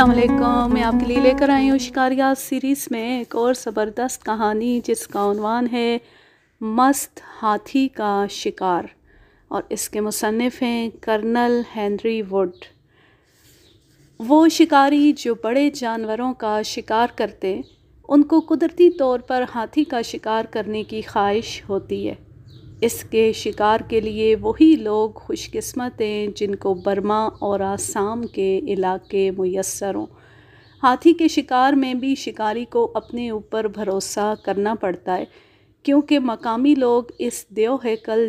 असलम मैं आपके लिए लेकर आई हूँ शिकारिया सीरीज़ में एक और ज़बरदस्त कहानी जिसका उनवान है मस्त हाथी का शिकार और इसके मुसनफ़ हैं कर्नल हेनरी वुड वो शिकारी जो बड़े जानवरों का शिकार करते उनको कुदरती तौर पर हाथी का शिकार करने की ख्वाहिश होती है इसके शिकार के लिए वही लोग खुशकिस्मत हैं जिनको बर्मा और आसाम के इलाके मैसर हों हाथी के शिकार में भी शिकारी को अपने ऊपर भरोसा करना पड़ता है क्योंकि मकामी लोग इस देव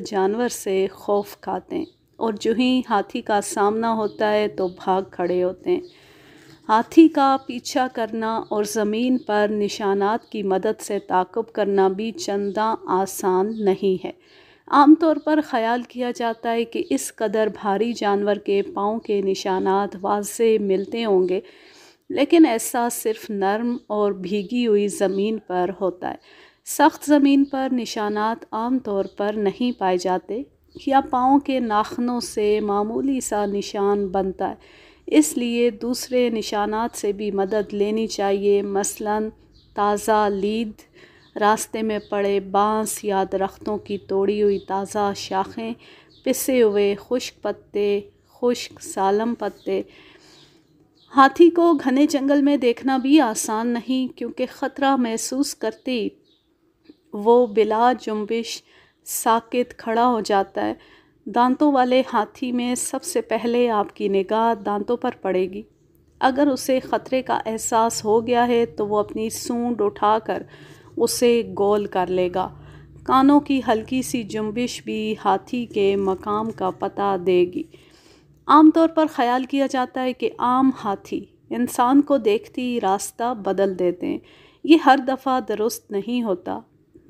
जानवर से खौफ खाते हैं और जो ही हाथी का सामना होता है तो भाग खड़े होते हैं हाथी का पीछा करना और ज़मीन पर निशानात की मदद से ताकब करना भी चंदा आसान नहीं है आमतौर पर ख्याल किया जाता है कि इस कदर भारी जानवर के पाँव के निशानात वाजे मिलते होंगे लेकिन ऐसा सिर्फ नरम और भीगी हुई ज़मीन पर होता है सख्त ज़मीन पर निशानात आम तौर पर नहीं पाए जाते या पाँव के नाखनों से मामूली सा निशान बनता है इसलिए दूसरे निशानात से भी मदद लेनी चाहिए मसलन ताज़ा लीद रास्ते में पड़े बांस या दरख्तों की तोड़ी हुई ताज़ा शाखें पिसे हुए खुश्क पत्ते खुश्क सालम पत्ते हाथी को घने जंगल में देखना भी आसान नहीं क्योंकि ख़तरा महसूस करते ही वो बिला जुम्बिश साकित खड़ा हो जाता है दांतों वाले हाथी में सबसे पहले आपकी निगाह दांतों पर पड़ेगी अगर उसे ख़तरे का एहसास हो गया है तो वो अपनी सूंड उठाकर उसे गोल कर लेगा कानों की हल्की सी जुम्बिश भी हाथी के मकाम का पता देगी आमतौर पर ख्याल किया जाता है कि आम हाथी इंसान को देखती ही रास्ता बदल देते हैं ये हर दफ़ा दुरुस्त नहीं होता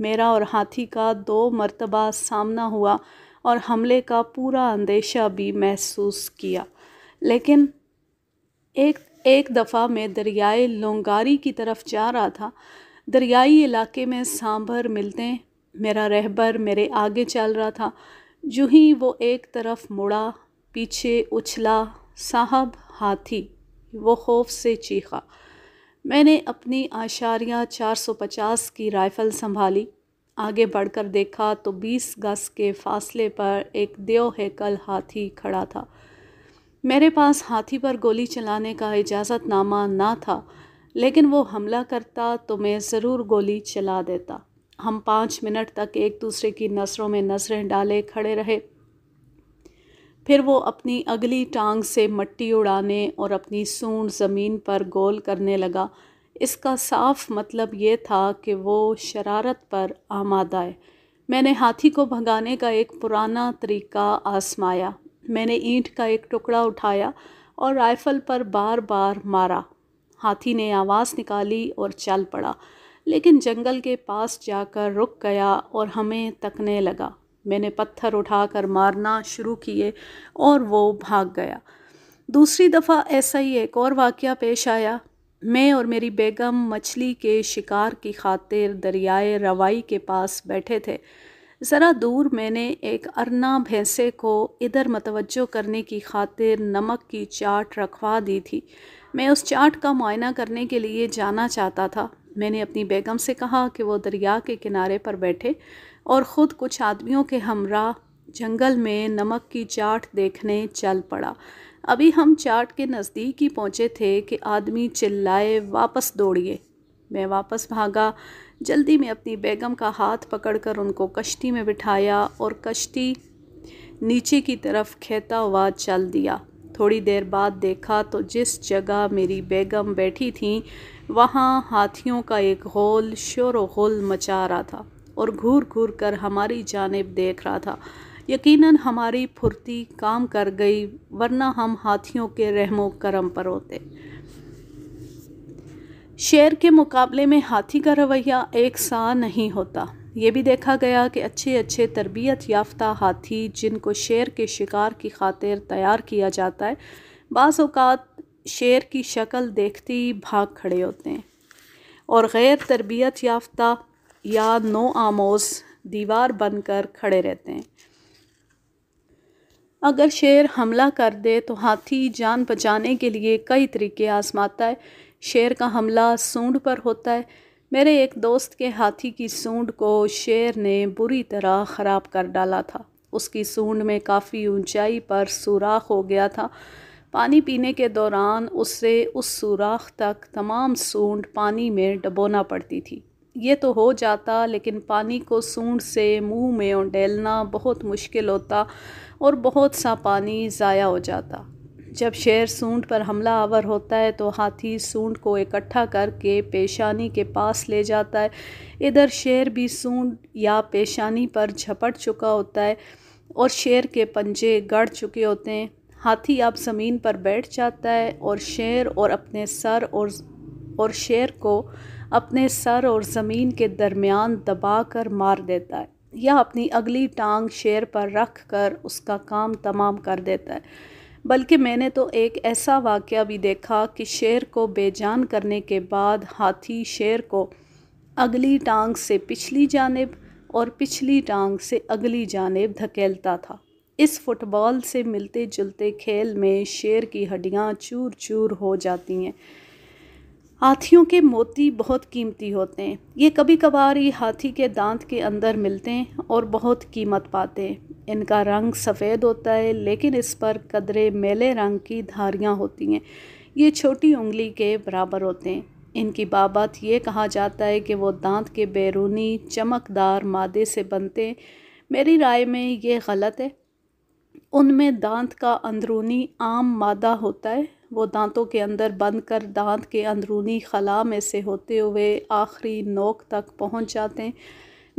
मेरा और हाथी का दो मरतबा सामना हुआ और हमले का पूरा अंदेशा भी महसूस किया लेकिन एक एक दफ़ा मैं दरियाए लोंगारी की तरफ जा रहा था दरियाई इलाके में सांभर मिलते मेरा रहबर मेरे आगे चल रहा था जो ही वो एक तरफ मुड़ा पीछे उछला साहब हाथी वो खौफ से चीखा मैंने अपनी आशारियाँ 450 की राइफ़ल संभाली आगे बढ़कर देखा तो 20 गज के फासले पर एक देव हैकल हाथी खड़ा था मेरे पास हाथी पर गोली चलाने का इजाज़तनामा ना था लेकिन वो हमला करता तो मैं ज़रूर गोली चला देता हम पाँच मिनट तक एक दूसरे की नसरों में नज़रें डाले खड़े रहे फिर वो अपनी अगली टांग से मट्टी उड़ाने और अपनी सूंड ज़मीन पर गोल करने लगा इसका साफ मतलब ये था कि वो शरारत पर आमादा है मैंने हाथी को भगाने का एक पुराना तरीका आसमाया मैंने ईंट का एक टुकड़ा उठाया और राइफ़ल पर बार बार मारा हाथी ने आवाज़ निकाली और चल पड़ा लेकिन जंगल के पास जाकर रुक गया और हमें तकने लगा मैंने पत्थर उठाकर मारना शुरू किए और वो भाग गया दूसरी दफ़ा ऐसा ही एक और वाक़ पेश आया मैं और मेरी बेगम मछली के शिकार की खातिर दरियाए रवाई के पास बैठे थे ज़रा दूर मैंने एक अरना भैंसे को इधर मतवजो करने की खातिर नमक की चाट रखवा दी थी मैं उस चाट का मुआयना करने के लिए जाना चाहता था मैंने अपनी बेगम से कहा कि वो दरिया के किनारे पर बैठे और ख़ुद कुछ आदमियों के हमरा जंगल में नमक की चाट देखने चल पड़ा अभी हम चाट के नज़दीक ही पहुँचे थे कि आदमी चिल्लाए वापस दौड़िए मैं वापस भागा जल्दी में अपनी बेगम का हाथ पकड़कर उनको कश्ती में बिठाया और कश्ती नीचे की तरफ खेता हुआ चल दिया थोड़ी देर बाद देखा तो जिस जगह मेरी बेगम बैठी थी वहाँ हाथियों का एक होल शोर होल मचा रहा था और घूर घूर कर हमारी जानब देख रहा था यकीनन हमारी फुर्ती काम कर गई वरना हम हाथियों के रहमो करम पर होते शेर के मुकाबले में हाथी का रवैया एक सा नहीं होता ये भी देखा गया कि अच्छे अच्छे तरबियत याफ्ता हाथी जिनको शेर के शिकार की खातिर तैयार किया जाता है बाज़ात शेर की शक्ल देखते ही भाग खड़े होते हैं और गैर तरबियत याफ्ता या नो आमोज दीवार बनकर खड़े रहते हैं अगर शेर हमला कर दे तो हाथी जान बचाने के लिए कई तरीके आजमाता है शेर का हमला सूंड पर होता है मेरे एक दोस्त के हाथी की सूंड को शेर ने बुरी तरह ख़राब कर डाला था उसकी सूंड में काफ़ी ऊंचाई पर सुराख हो गया था पानी पीने के दौरान उससे उस सुराख तक तमाम सूंड पानी में डबोना पड़ती थी ये तो हो जाता लेकिन पानी को सूंड से मुंह में उंडेलना बहुत मुश्किल होता और बहुत सा पानी ज़ाया हो जाता जब शेर सूंड पर हमला आवर होता है तो हाथी सूंड को इकट्ठा करके पेशानी के पास ले जाता है इधर शेर भी सूंड या पेशानी पर झपट चुका होता है और शेर के पंजे गड़ चुके होते हैं हाथी अब ज़मीन पर बैठ जाता है और शेर और अपने सर और और शेर को अपने सर और ज़मीन के दरमियान दबा कर मार देता है या अपनी अगली टांग शेर पर रख कर उसका काम तमाम कर देता है बल्कि मैंने तो एक ऐसा वाक़ भी देखा कि शेर को बेजान करने के बाद हाथी शेर को अगली टांग से पिछली जानब और पिछली टांग से अगली जानब धकेलता था इस फुटबॉल से मिलते जुलते खेल में शेर की हड्डियाँ चूर चूर हो जाती हैं हाथियों के मोती बहुत कीमती होते हैं ये कभी कभार ही हाथी के दांत के अंदर मिलते हैं और बहुत कीमत पाते हैं इनका रंग सफ़ेद होता है लेकिन इस पर कदरे मेले रंग की धारियाँ होती हैं ये छोटी उंगली के बराबर होते हैं इनकी बाबत ये कहा जाता है कि वो दांत के बैरूनी चमकदार मादे से बनते हैं मेरी राय में ये गलत है उनमें दांत का अंदरूनी आम मादा होता है वो दांतों के अंदर बंद कर दांत के अंदरूनी खला में से होते हुए आखिरी नोक तक पहुंच जाते हैं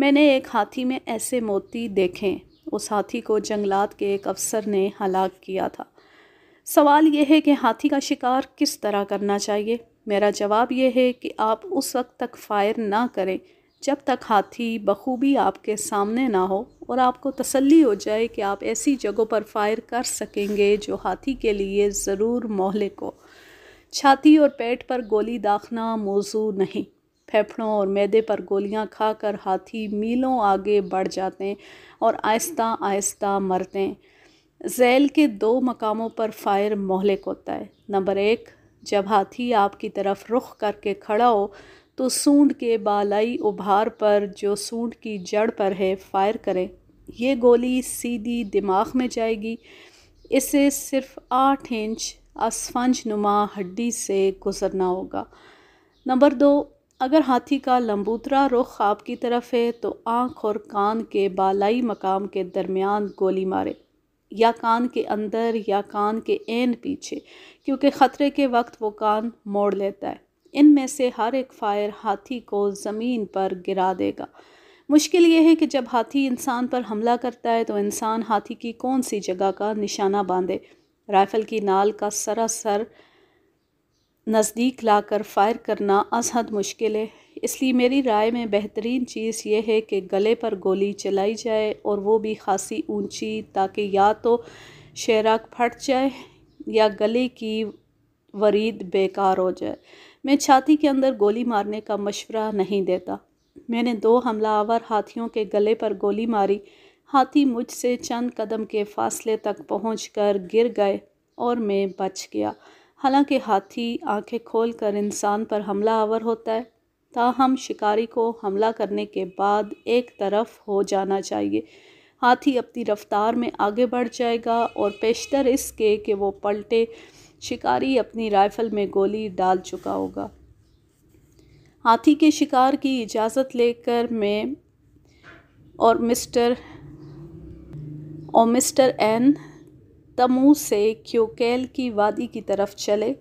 मैंने एक हाथी में ऐसे मोती देखे उस हाथी को जंगलात के एक अफसर ने हलाक किया था सवाल यह है कि हाथी का शिकार किस तरह करना चाहिए मेरा जवाब यह है कि आप उस वक्त तक फायर ना करें जब तक हाथी बखूबी आपके सामने ना हो और आपको तसल्ली हो जाए कि आप ऐसी जगहों पर फायर कर सकेंगे जो हाथी के लिए ज़रूर मोहलिक हो छाती और पेट पर गोली दाखना मौजू नहीं फेफड़ों और मैदे पर गोलियां खाकर हाथी मीलों आगे बढ़ जाते हैं और आहिस्ता आहिस्ता मरते जैल के दो मकामों पर फायर मोहलिक होता है नंबर एक जब हाथी आपकी तरफ रुख करके खड़ा हो तो सूंड के बालाई उभार पर जो सूंड की जड़ पर है फायर करें ये गोली सीधी दिमाग में जाएगी इसे सिर्फ आठ इंच असफंज नुमा हड्डी से गुजरना होगा नंबर दो अगर हाथी का लंबूतरा रुख आप की तरफ है तो आँख और कान के बालाई मकाम के दरमियान गोली मारे या कान के अंदर या कान के एन पीछे क्योंकि ख़तरे के वक्त वो कान मोड़ लेता है इन में से हर एक फायर हाथी को ज़मीन पर गिरा देगा मुश्किल ये है कि जब हाथी इंसान पर हमला करता है तो इंसान हाथी की कौन सी जगह का निशाना बांधे राइफ़ल की नाल का सरासर नज़दीक लाकर फ़ायर करना असहद मुश्किल है इसलिए मेरी राय में बेहतरीन चीज़ यह है कि गले पर गोली चलाई जाए और वो भी खासी ऊंची ताकि या तो शेराक फट जाए या गले की वरीद बेकार हो जाए मैं छाती के अंदर गोली मारने का मशवरा नहीं देता मैंने दो हमलावर हाथियों के गले पर गोली मारी हाथी मुझसे चंद कदम के फासले तक पहुंचकर गिर गए और मैं बच गया हालांकि हाथी आंखें खोल कर इंसान पर हमला आवर होता है ताहम शिकारी को हमला करने के बाद एक तरफ हो जाना चाहिए हाथी अपनी रफ्तार में आगे बढ़ जाएगा और पेशतर इसके कि वो पलटे शिकारी अपनी राइफ़ल में गोली डाल चुका होगा हाथी के शिकार की इजाज़त लेकर मैं और मिस्टर और मिस्टर एन तमू से क्योकेल की वादी की तरफ चले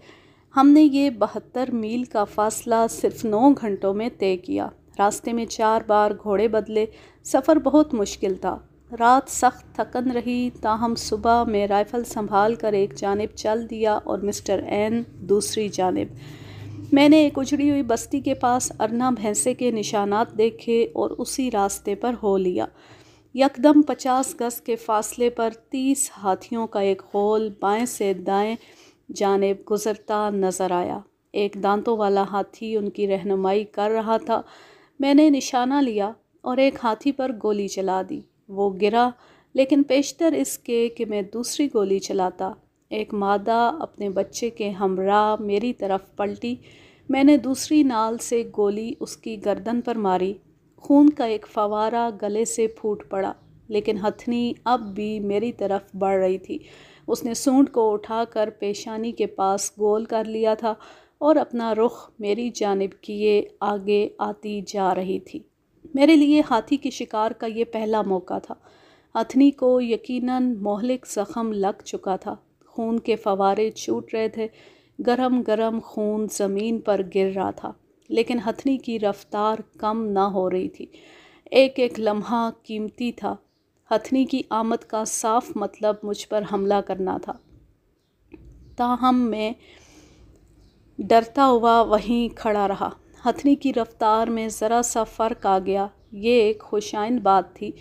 हमने ये बहत्तर मील का फासला सिर्फ नौ घंटों में तय किया रास्ते में चार बार घोड़े बदले सफ़र बहुत मुश्किल था रात सख्त थकन रही ताहम सुबह में राइफ़ल संभाल कर एक जानब चल दिया और मिस्टर एन दूसरी जानब मैंने एक उजड़ी हुई बस्ती के पास अरना भैंसे के निशानात देखे और उसी रास्ते पर हो लिया यकदम पचास गज के फासले पर तीस हाथियों का एक होल बाएं से दाएं जानेब गुजरता नज़र आया एक दांतों वाला हाथी उनकी रहनुमाई कर रहा था मैंने निशाना लिया और एक हाथी पर गोली चला दी वो गिरा लेकिन पेशतर इसके कि मैं दूसरी गोली चलाता एक मादा अपने बच्चे के हमरा मेरी तरफ पलटी मैंने दूसरी नाल से गोली उसकी गर्दन पर मारी खून का एक फवारा गले से फूट पड़ा लेकिन हथनी अब भी मेरी तरफ बढ़ रही थी उसने सूंड को उठाकर पेशानी के पास गोल कर लिया था और अपना रुख मेरी जानब किए आगे आती जा रही थी मेरे लिए हाथी के शिकार का ये पहला मौका था हथनी को यकीनन मोहलिक जख्म लग चुका था खून के फवारे छूट रहे थे गरम गरम खून ज़मीन पर गिर रहा था लेकिन हथनी की रफ्तार कम ना हो रही थी एक एक लम्हा कीमती था हथनी की आमद का साफ मतलब मुझ पर हमला करना था ताहम मैं डरता हुआ वहीं खड़ा रहा हथनी की रफ्तार में ज़रा सा फ़र्क आ गया ये एक खुशाइन बात थी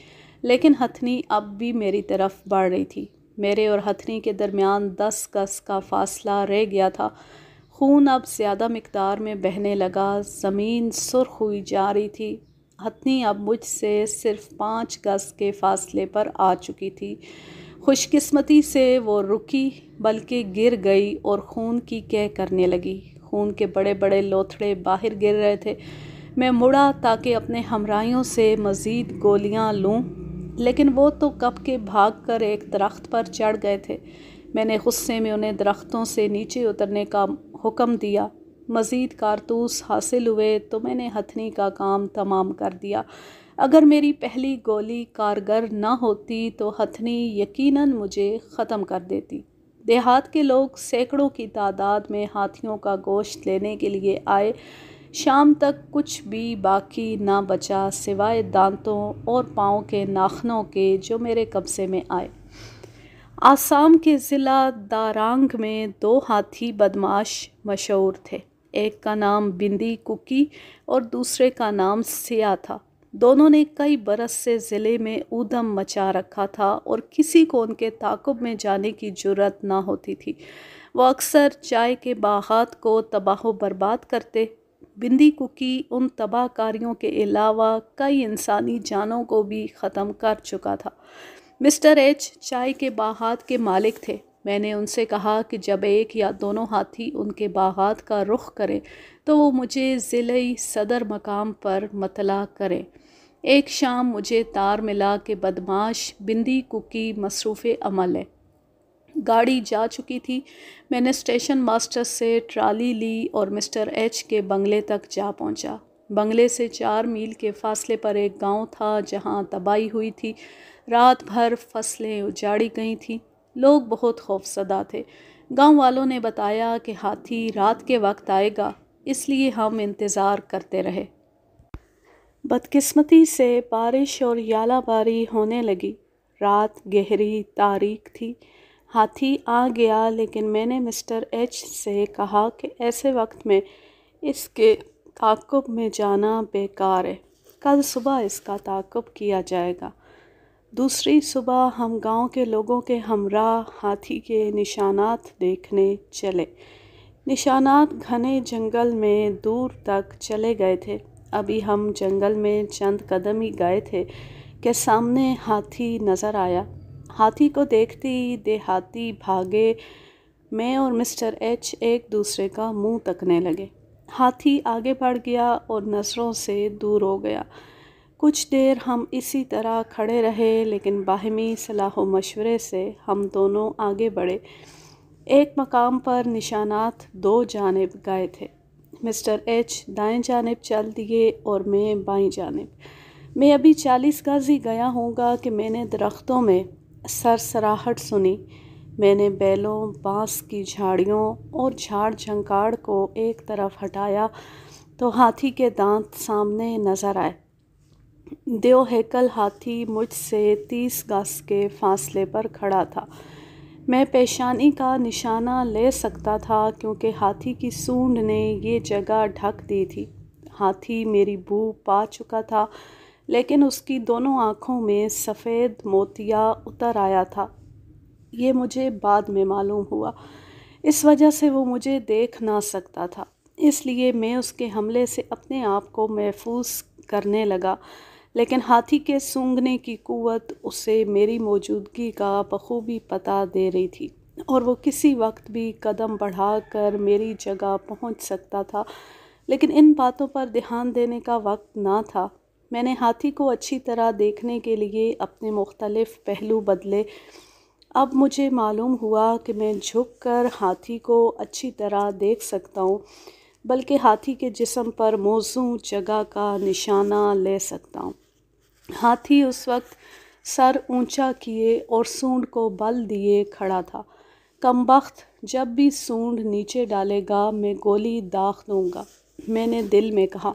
लेकिन हथनी अब भी मेरी तरफ बढ़ रही थी मेरे और हथनी के दरमियान दस गज का फासला रह गया था खून अब ज़्यादा मकदार में बहने लगा ज़मीन सुर्ख हुई जा रही थी हथनी अब मुझसे सिर्फ पाँच गज़ के फासले पर आ चुकी थी ख़ुशकस्मती से वो रुकी बल्कि गिर गई और खून की कह करने लगी खून के बड़े बड़े लोथड़े बाहर गिर रहे थे मैं मुड़ा ताकि अपने हमराइयों से मज़ीद गोलियां लूं लेकिन वो तो कप के भाग कर एक दरख्त पर चढ़ गए थे मैंने गुस्से में उन्हें दरख्तों से नीचे उतरने का हुक्म दिया मज़ीद कारतूस हासिल हुए तो मैंने हथनी का काम तमाम कर दिया अगर मेरी पहली गोली कारगर ना होती तो हथनी यकीनन मुझे ख़त्म कर देती देहात के लोग सैकड़ों की तादाद में हाथियों का गोश्त लेने के लिए आए शाम तक कुछ भी बाकी ना बचा सिवाय दांतों और पाँव के नाखनों के जो मेरे कब्ज़े में आए आसाम के ज़िला दारांग में दो हाथी बदमाश मशहूर थे एक का नाम बिंदी कुकी और दूसरे का नाम सिया था दोनों ने कई बरस से ज़िले में ऊधम मचा रखा था और किसी को उनके ताकुब में जाने की जरूरत ना होती थी वह अक्सर चाय के बाहत को तबाह बर्बाद करते बिंदी कुकी उन तबाहकारियों के अलावा कई इंसानी जानों को भी ख़त्म कर चुका था मिस्टर एच चाय के बाहात के मालिक थे मैंने उनसे कहा कि जब एक या दोनों हाथी उनके बाहात का रुख करें तो वो मुझे ज़िले सदर मकाम पर मतला करें एक शाम मुझे तार मिला के बदमाश बिंदी कुकी मसरूफ़ अमल है गाड़ी जा चुकी थी मैंने स्टेशन मास्टर से ट्राली ली और मिस्टर एच के बंगले तक जा पहुंचा। बंगले से चार मील के फासले पर एक गांव था जहां तबाही हुई थी रात भर फसलें उजाड़ी गई थीं लोग बहुत खौफसदा थे गांव वालों ने बताया कि हाथी रात के वक्त आएगा इसलिए हम इंतज़ार करते रहे बदकिस्मती से बारिश और यालाबारी होने लगी रात गहरी तारीख थी हाथी आ गया लेकिन मैंने मिस्टर एच से कहा कि ऐसे वक्त में इसके ताकुब में जाना बेकार है कल सुबह इसका ताकुब किया जाएगा दूसरी सुबह हम गांव के लोगों के हमरा हाथी के निशानात देखने चले निशानात घने जंगल में दूर तक चले गए थे अभी हम जंगल में चंद कदम ही गए थे कि सामने हाथी नज़र आया हाथी को देखते ही देहाती भागे मैं और मिस्टर एच एक दूसरे का मुंह तकने लगे हाथी आगे बढ़ गया और नज़रों से दूर हो गया कुछ देर हम इसी तरह खड़े रहे लेकिन बाहमी सलाह मशवरे से हम दोनों आगे बढ़े एक मकाम पर निशानात दो जानब गए थे मिस्टर एच दाएं जानब चल दिए और मैं बाएं जानब मैं अभी चालीस गज ही गया होगा कि मैंने दरख्तों में सरसराहट सुनी मैंने बैलों बांस की झाड़ियों और झाड़ झंकाड़ को एक तरफ हटाया तो हाथी के दांत सामने नज़र आए देव हैकल हाथी मुझसे तीस गज के फासले पर खड़ा था मैं पेशानी का निशाना ले सकता था क्योंकि हाथी की सूंड ने ये जगह ढक दी थी हाथी मेरी बू पा चुका था लेकिन उसकी दोनों आँखों में सफ़ेद मोतिया उतर आया था ये मुझे बाद में मालूम हुआ इस वजह से वो मुझे देख ना सकता था इसलिए मैं उसके हमले से अपने आप को महफूज करने लगा लेकिन हाथी के सूंघने की कुवत उसे मेरी मौजूदगी का बखूबी पता दे रही थी और वो किसी वक्त भी कदम बढ़ाकर मेरी जगह पहुंच सकता था लेकिन इन बातों पर ध्यान देने का वक्त ना था मैंने हाथी को अच्छी तरह देखने के लिए अपने मुख्तलफ़ पहलू बदले अब मुझे मालूम हुआ कि मैं झुक कर हाथी को अच्छी तरह देख सकता हूँ बल्कि हाथी के जिसम पर मौजू जगह का निशाना ले सकता हूँ हाथी उस वक्त सर ऊंचा किए और सूंड को बल दिए खड़ा था कमबख्त जब भी सूंड नीचे डालेगा मैं गोली दाग दूंगा मैंने दिल में कहा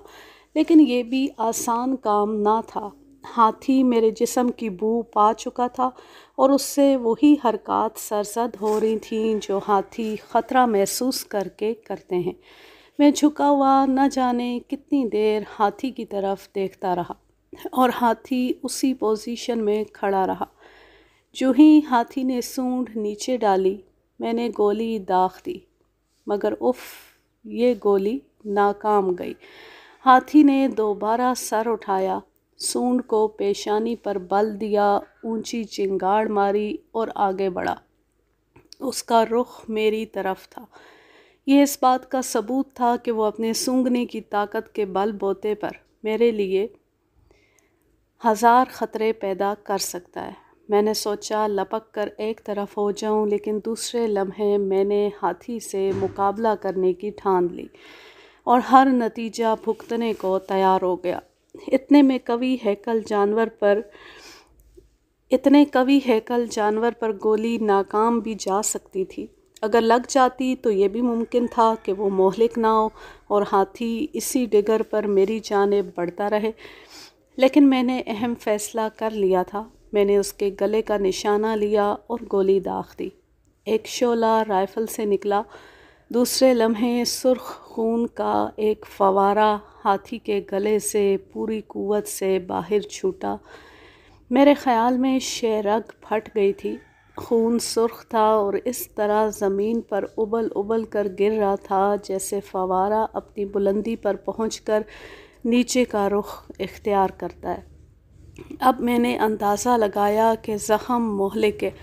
लेकिन ये भी आसान काम ना था हाथी मेरे जिसम की बू पा चुका था और उससे वही हरकत सरसद हो रही थी जो हाथी ख़तरा महसूस करके करते हैं मैं झुका हुआ न जाने कितनी देर हाथी की तरफ देखता रहा और हाथी उसी पोजीशन में खड़ा रहा जो ही हाथी ने सूंड नीचे डाली मैंने गोली दाग दी मगर उफ ये गोली नाकाम गई हाथी ने दोबारा सर उठाया सूंड को पेशानी पर बल दिया ऊंची चिंगाड़ मारी और आगे बढ़ा उसका रुख मेरी तरफ था यह इस बात का सबूत था कि वो अपने सूंघने की ताकत के बल बोते पर मेरे लिए हज़ार ख़तरे पैदा कर सकता है मैंने सोचा लपक कर एक तरफ हो जाऊं लेकिन दूसरे लम्हे मैंने हाथी से मुकाबला करने की ठान ली और हर नतीजा भुगतने को तैयार हो गया इतने में कवि हैकल जानवर पर इतने कवि हैकल जानवर पर गोली नाकाम भी जा सकती थी अगर लग जाती तो ये भी मुमकिन था कि वो मोहलिक ना हो और हाथी इसी डिगर पर मेरी जानब बढ़ता रहे लेकिन मैंने अहम फ़ैसला कर लिया था मैंने उसके गले का निशाना लिया और गोली दाग दी एक शोला राइफ़ल से निकला दूसरे लम्हे सुर्ख खून का एक फवारा हाथी के गले से पूरी कुवत से बाहर छूटा मेरे ख्याल में शेरग फट गई थी खून सुर्ख था और इस तरह ज़मीन पर उबल उबल कर गिर रहा था जैसे फवारा अपनी बुलंदी पर पहुंचकर कर नीचे का रुख इख्तियार करता है अब मैंने अंदाज़ा लगाया कि ज़ख़म मोहलिक है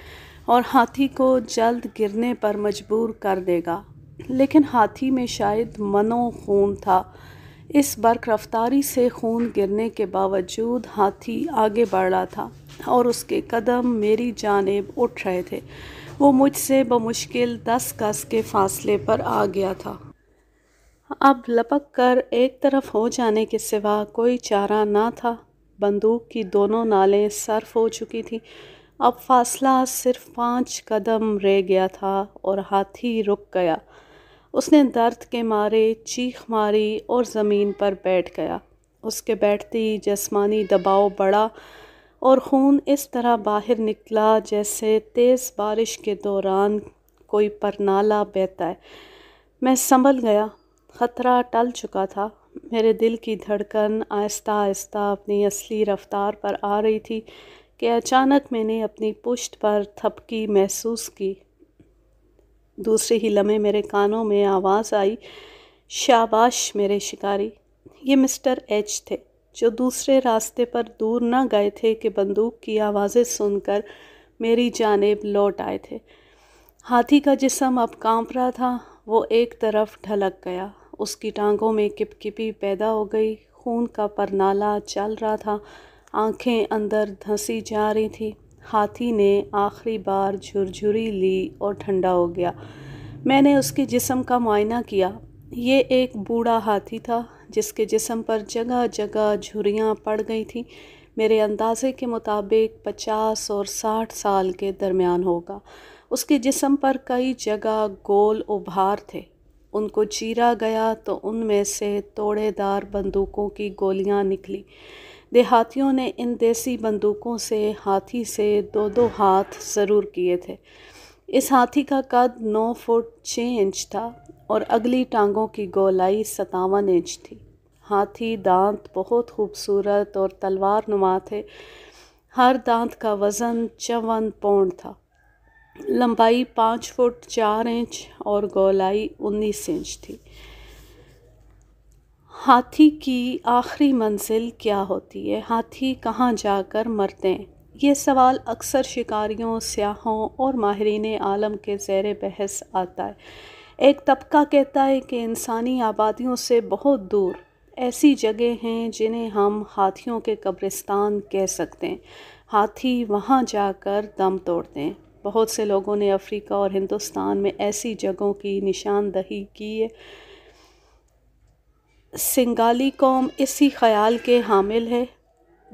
और हाथी को जल्द गिरने पर मजबूर कर देगा लेकिन हाथी में शायद मनो खून था इस बर्क रफ्तारी से खून गिरने के बावजूद हाथी आगे बढ़ रहा था और उसके कदम मेरी जानब उठ रहे थे वो मुझसे बमुश्किल दस गज के फासले पर आ गया था अब लपक कर एक तरफ हो जाने के सिवा कोई चारा ना था बंदूक की दोनों नालें सर्फ हो चुकी थी अब फासला सिर्फ पाँच कदम रह गया था और हाथी रुक गया उसने दर्द के मारे चीख मारी और ज़मीन पर बैठ गया उसके बैठती जसमानी दबाव बढ़ा और खून इस तरह बाहर निकला जैसे तेज़ बारिश के दौरान कोई परनाला बहता है मैं संभल गया ख़तरा टल चुका था मेरे दिल की धड़कन आहिस्ता आहिस्ता अपनी असली रफ़्तार पर आ रही थी कि अचानक मैंने अपनी पुष्ट पर थपकी महसूस की दूसरे ही लम्हे मेरे कानों में आवाज़ आई शाबाश मेरे शिकारी ये मिस्टर एच थे जो दूसरे रास्ते पर दूर ना गए थे कि बंदूक की आवाज़ें सुनकर मेरी जानेब लौट आए थे हाथी का जिसम अब कांप रहा था वो एक तरफ ढलक गया उसकी टांगों में किपकिपी पैदा हो गई खून का परनाला चल रहा था आंखें अंदर धंसी जा रही थी हाथी ने आखिरी बार झुरझुरी ली और ठंडा हो गया मैंने उसके जिसम का मुआयना किया ये एक बूढ़ा हाथी था जिसके जिसम पर जगह जगह झुरियाँ पड़ गई थी मेरे अंदाजे के मुताबिक पचास और साठ साल के दरमियान होगा उसके जिसम पर कई जगह गोल उभार थे उनको चीरा गया तो उनमें से तोड़ेदार बंदूकों की गोलियां निकली देहातियों ने इन देसी बंदूकों से हाथी से दो दो हाथ ज़रूर किए थे इस हाथी का कद नौ फुट छः इंच था और अगली टांगों की गोलाई सतावन इंच थी हाथी दांत बहुत खूबसूरत और तलवार नुमा थे हर दांत का वज़न चौवन पौंड था लंबाई पाँच फुट चार इंच और गोलाई उन्नीस इंच थी हाथी की आखिरी मंजिल क्या होती है हाथी कहाँ जाकर मरते हैं ये सवाल अक्सर शिकारियों सयाहों और माहरीन आलम के जैर बहस आता है एक तबका कहता है कि इंसानी आबादियों से बहुत दूर ऐसी जगह हैं जिन्हें हम हाथियों के कब्रिस्तान कह सकते हैं हाथी वहाँ जाकर दम तोड़ते हैं बहुत से लोगों ने अफ्रीका और हिंदुस्तान में ऐसी जगहों की निशानदही की है सिंगाली कौम इसी ख्याल के हामिल है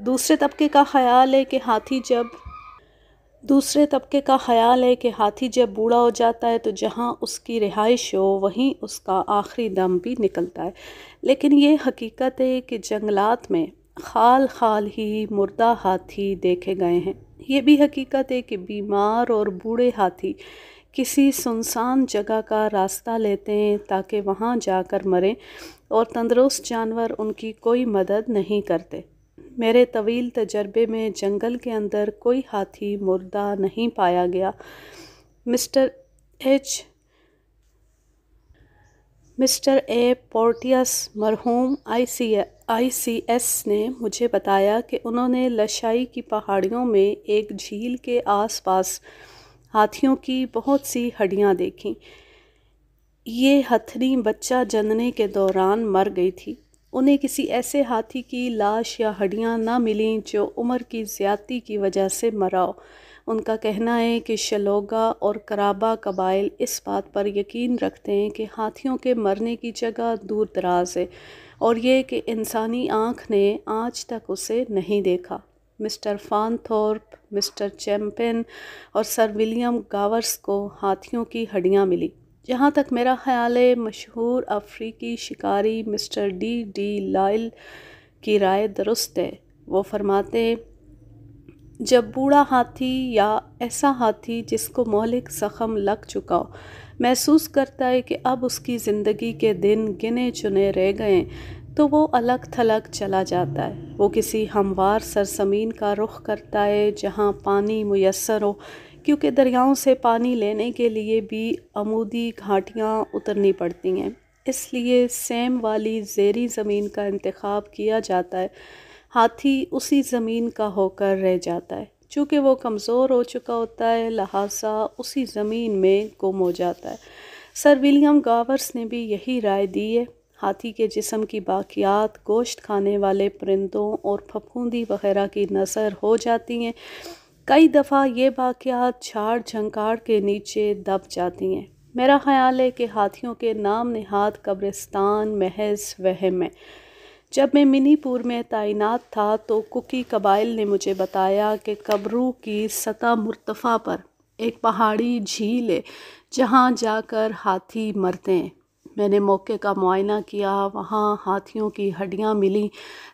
दूसरे तबके का ख्याल है कि हाथी जब दूसरे तबके का ख्याल है कि हाथी जब बूढ़ा हो जाता है तो जहाँ उसकी रिहाइश हो वहीं उसका आखिरी दम भी निकलता है लेकिन ये हकीकत है कि जंगलात में खाल खाल ही मुर्दा हाथी देखे गए हैं ये भी हकीकत है कि बीमार और बूढ़े हाथी किसी सुनसान जगह का रास्ता लेते हैं ताकि वहाँ जाकर मरें और तंदरुस्त जानवर उनकी कोई मदद नहीं करते मेरे तवील तजर्बे में जंगल के अंदर कोई हाथी मुर्दा नहीं पाया गया mister H mister A Porteous मरहूम आई सी आईसीएस ने मुझे बताया कि उन्होंने लशाई की पहाड़ियों में एक झील के आसपास हाथियों की बहुत सी हड्डियां देखीं ये हथनी बच्चा जनने के दौरान मर गई थी उन्हें किसी ऐसे हाथी की लाश या हड्डियां ना मिली जो उम्र की ज़्यादती की वजह से मराओ उनका कहना है कि शलोगा और कराबा कबाइल इस बात पर यकीन रखते हैं कि हाथियों के मरने की जगह दूर दराज है और ये कि इंसानी आँख ने आज तक उसे नहीं देखा मिस्टर फानथोर्प मिस्टर चैम्पिन और सर विलियम गावर्स को हाथियों की हड्डियाँ मिली जहाँ तक मेरा ख्याल है मशहूर अफ्रीकी शिकारी मिस्टर डी डी लाइल की राय दुरुस्त है वो फरमाते जब बूढ़ा हाथी या ऐसा हाथी जिसको मौलिक ज़ख़म लग चुका हो महसूस करता है कि अब उसकी ज़िंदगी के दिन गिने चुने रह गए तो वो अलग थलग चला जाता है वो किसी हमवार सरसमीन का रुख करता है जहाँ पानी मैसर हो क्योंकि दरियाओं से पानी लेने के लिए भी अमूदी घाटियाँ उतरनी पड़ती हैं इसलिए सेम वाली जेरी ज़मीन का इंतखब किया जाता है हाथी उसी ज़मीन का होकर रह जाता है चूँकि वो कमज़ोर हो चुका होता है लिहाजा उसी ज़मीन में गुम हो जाता है सर विलियम गावर्स ने भी यही राय दी है हाथी के जिसम की बाकियात गोश्त खाने वाले परिंदों और फफूंदी वगैरह की नज़र हो जाती हैं कई दफ़ा ये बाकियात झाड़ झंकाड़ के नीचे दब जाती हैं मेरा ख्याल है कि हाथियों के नाम नहाद कब्रिस्तान महज वहम है जब मैं मिनीपुर में तैनात था तो कुकी कबाइल ने मुझे बताया कि कब्रू की सतह मुर्तफ़ा पर एक पहाड़ी झील है जहाँ जाकर हाथी मरते हैं मैंने मौके का मुआयना किया वहाँ हाथियों की हड्डियाँ मिली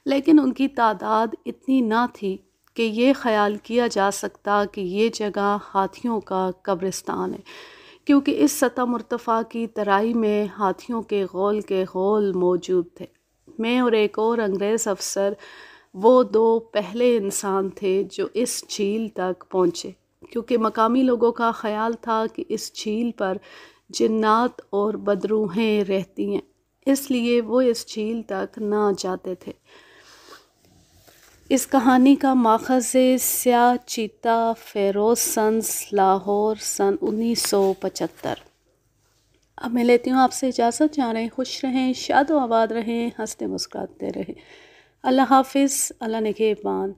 लेकिन उनकी तादाद इतनी ना थी कि ये ख्याल किया जा सकता कि ये जगह हाथियों का कब्रिस्तान है क्योंकि इस सतह मुर्तफ़ा की तराई में हाथियों के गोल के गोल मौजूद थे मैं और एक और अंग्रेज़ अफ़सर वो दो पहले इंसान थे जो इस झील तक पहुँचे क्योंकि मकामी लोगों का ख़्याल था कि इस झील पर जिन्नात और बदरूहें रहती हैं इसलिए वो इस झील तक ना जाते थे इस कहानी का माखज स्या चीता फेरोज सन्स लाहौर सन 1975 अब मैं लेती हूँ आपसे इजाज़त जा रहे हैं खुश रहें शाद आबाद रहें हंसते मुस्कुराते रहें अल्लाह हाफिज़ अल्लाह नगेबान